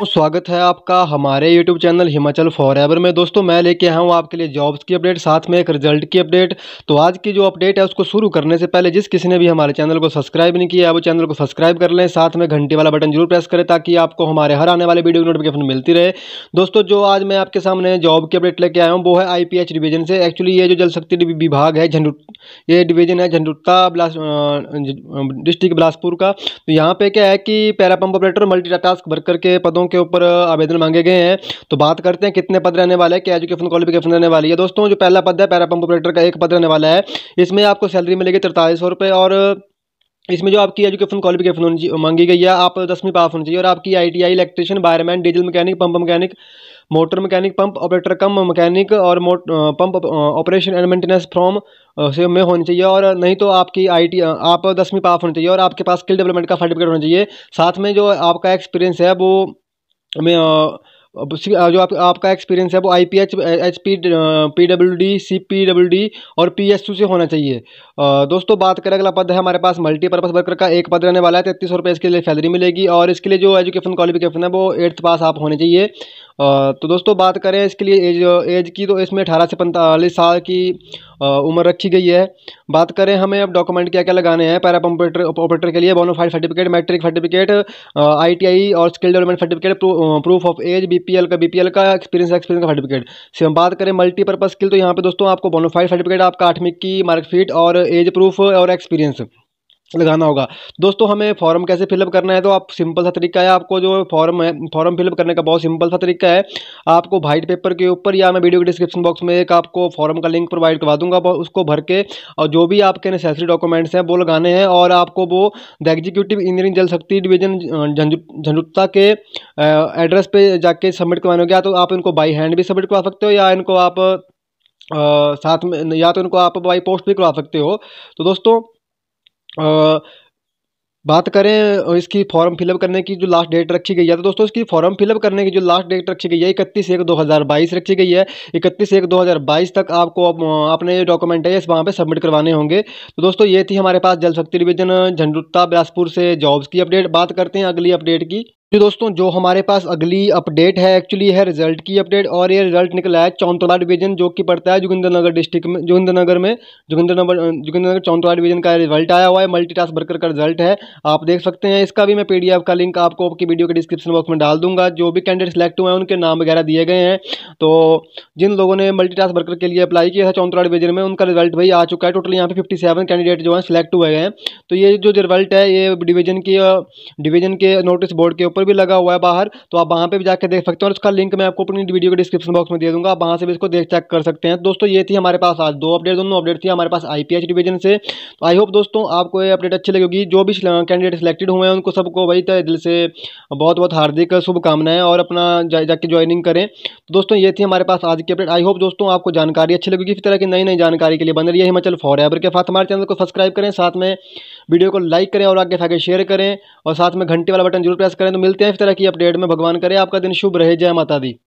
तो स्वागत है आपका हमारे YouTube channel Himachal forever में दोस्तों मैं लेके आया हूँ आपके लिए जॉब्स की अपडेट साथ में एक रिजल्ट की अपडेट तो आज की जो अपडेट है उसको शुरू करने से पहले जिस किसी ने भी हमारे चैनल को सब्सक्राइब नहीं किया है वो चैनल को सब्सक्राइब कर लें साथ में घंटी वाला बटन जरूर प्रेस करें ताकि आपको हमारे हर आने वाले वीडियो की नोटिफिकेशन मिलती रहे दोस्तों जो आज मैं आपके सामने जॉब की अपडेट लेके आया हूँ वो है आई डिवीजन से एक्चुअली ये जो जल शक्ति विभाग है झंडू ये डिवीजन है झंडुता बिलास डिस्ट्रिक्ट बिलासपुर का तो यहाँ पे क्या है कि पैरापम्प ऑपरेटर मल्टी वर्कर के पदों के ऊपर आवेदन मांगे गए हैं तो बात करते हैं कितने पद रहने वाले हैं क्या एजुकेशन क्वालिफिकेशन रहने वाली है दोस्तों जो पहला पद है पैरा पंप ऑपरेटर का एक पद रहने वाला है इसमें आपको सैलरी मिलेगी तिरतालीस और इसमें जो आपकी एजुकेशन क्वालिफिकेशन होनी मांगी गई है आप दसवीं पास होनी चाहिए और आपकी ITI electrician wireman diesel mechanic pump mechanic motor mechanic pump operator cum mechanic और मोट pump operation and maintenance from से में होनी चाहिए और नहीं तो आपकी आईटी आप दसवीं पास होनी चाहिए और आपके पास स्किल डेवलपमेंट का सर्टिफिकेट होना चाहिए साथ में जो आपका एक्सपीरियंस है वो में जो आप, आपका एक्सपीरियंस है वो I P H H P P W D C P W D और पी एस यू से होना चाहिए दोस्तों बात करें अगला पद है हमारे पास मल्टीपर्पज़ वर्कर का एक पद रहने वाला है तैतीस सौ रुपये इसके लिए सैलरी मिलेगी और इसके लिए जो एजुकेशन क्वालिफिकेशन है वो एट्थ पास आप होने चाहिए तो दोस्तों बात करें इसके लिए एज एज की तो इसमें अठारह से पैंतालीस साल की उम्र रखी गई है बात करें हमें अब डॉक्यूमेंट क्या क्या लगाने हैं पैरा पम्पेटर ऑपरेटर के लिए bonafide certificate matric certificate ITI और skill development certificate proof of age BPL का बीपीएल का एक्सपीरियंस एक्सपीरियंस का सर्टिफिकेट से हम बात करें मल्टीपर्पज स्किल तो यहाँ पे दोस्तों आपको बोनोफाइड सर्टिफिकेट आपका आठवीं की मार्कशीट और एज प्रूफ और एक्सपीरियंस लगाना होगा दोस्तों हमें फॉर्म कैसे फिलअप करना है तो आप सिंपल सा तरीका है आपको जो फॉर्म है फॉर्म फिलअप करने का बहुत सिंपल सा तरीका है आपको वाइट पेपर के ऊपर या मैं वीडियो के डिस्क्रिप्शन बॉक्स में एक आपको फॉर्म का लिंक प्रोवाइड करवा दूंगा उसको भर के और जो भी आपके नेसेसरी डॉक्यूमेंट्स हैं वो लगाने हैं और आपको वो द एग्जीक्यूटिव इंजीनियरिंग जल शक्ति डिवीजन झंझुटता के एड्रेस पर जाके सबमिट करवाने होगा तो आप इनको बाई हैंड भी सबमिट करवा सकते हो या इनको आप साथ में या तो इनको आप बाई पोस्ट भी करवा सकते हो तो दोस्तों बात करें इसकी फॉर्म फिलअप करने की जो लास्ट डेट रखी गई है तो दोस्तों इसकी फॉर्म फिलअप करने की जो लास्ट डेट रखी गई है इकतीस एक दो हज़ार बाईस रखी गई है इकतीस एक दो हज़ार बाईस तक आपको अपने जो डॉक्यूमेंट है इस वहाँ पे सबमिट करवाने होंगे तो दोस्तों ये थी हमारे पास जल शक्ति डिवीजन झंडुत्ता बिलासपुर से जॉब्स की अपडेट बात करते हैं अगली अपडेट की जी दोस्तों जो हमारे पास अगली अपडेट है एक्चुअली है रिजल्ट की अपडेट और ये रिजल्ट निकला है चौंतला डिवीजन जो कि पड़ता है जोगिंदर नगर डिस्ट्रिक्ट में जोगिंदर नगर में जोगिंदर नगर जोगिंदर नगर चौंतला डिवीजन का रिजल्ट आया हुआ है मल्टी टास्क वर्कर का रिजल्ट है आप देख सकते हैं इसका भी मैं पी का लिंक आपको आपकी वीडियो के डिस्क्रिप्शन बॉक्स में डाल दूंगा जो भी कैंडिडेट सेलेक्ट हुए हैं उनके नाम वगैरह दिए गए हैं तो जिन लोगों ने मल्टी वर्कर के लिए अप्लाई किया था चौंतला डिवीजन में उनका रिजल्ट भाई आ चुका है टोटल यहाँ पे फिफ्टी कैंडिडेट जो है सिलेक्ट हुए हैं तो ये जो रिजल्ट है ये डिवीजन की डिवीजन के नोटिस बोर्ड के ऊपर स्टॉपर भी लगा हुआ है बाहर तो आप वहाँ पे भी जाकर देख सकते हैं और उसका लिंक मैं आपको अपनी वीडियो के डिस्क्रिप्शन बॉक्स में दे दूँगा आप वहाँ से भी इसको देख चेक कर सकते हैं दोस्तों ये थी हमारे पास आज दो अपडेट दोनों अपडेट थी हमारे पास आई पी से तो आई होप दोस्तों आपको ये अपडेट अच्छी लगेगी जो भी कैंडिडेट सेलेक्टेड हुए हैं उनको सबको वही दिल से बहुत बहुत हार्दिक शुभकामनाएं और अपना जाके ज्वाइनिंग करें तो दोस्तों ये थी हमारे पास आज की अपडेट आई होप दोस्तों आपको जानकारी अच्छी लगेगी इस तरह की नई नई जानकारी के लिए बन रही है हिमाचल फॉर एवर के साथ हमारे चैनल को सब्सक्राइब करें साथ में वीडियो को लाइक करें और आगे आगे शेयर करें और साथ में घंटे वाला बटन जरूर प्रेस करें तो मिल मिलते हैं इस तरह की अपडेट में भगवान करे आपका दिन शुभ रहे जय माता दी